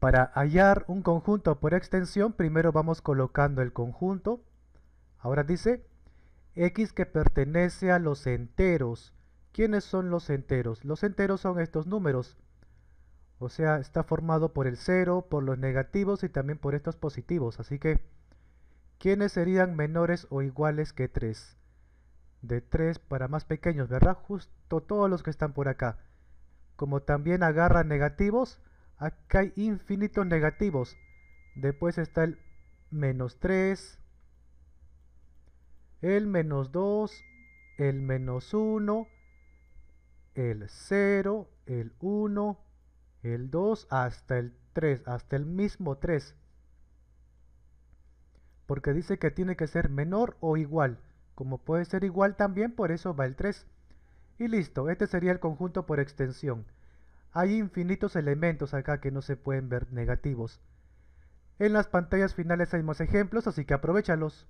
Para hallar un conjunto por extensión, primero vamos colocando el conjunto. Ahora dice x que pertenece a los enteros. ¿Quiénes son los enteros? Los enteros son estos números. O sea, está formado por el 0, por los negativos y también por estos positivos. Así que, ¿quiénes serían menores o iguales que 3? De 3 para más pequeños, ¿verdad? Justo todos los que están por acá. Como también agarra negativos, Acá hay infinitos negativos. Después está el menos 3, el menos 2, el menos 1, el 0, el 1, el 2, hasta el 3, hasta el mismo 3. Porque dice que tiene que ser menor o igual. Como puede ser igual también, por eso va el 3. Y listo, este sería el conjunto por extensión. Hay infinitos elementos acá que no se pueden ver negativos. En las pantallas finales hay más ejemplos, así que aprovechalos.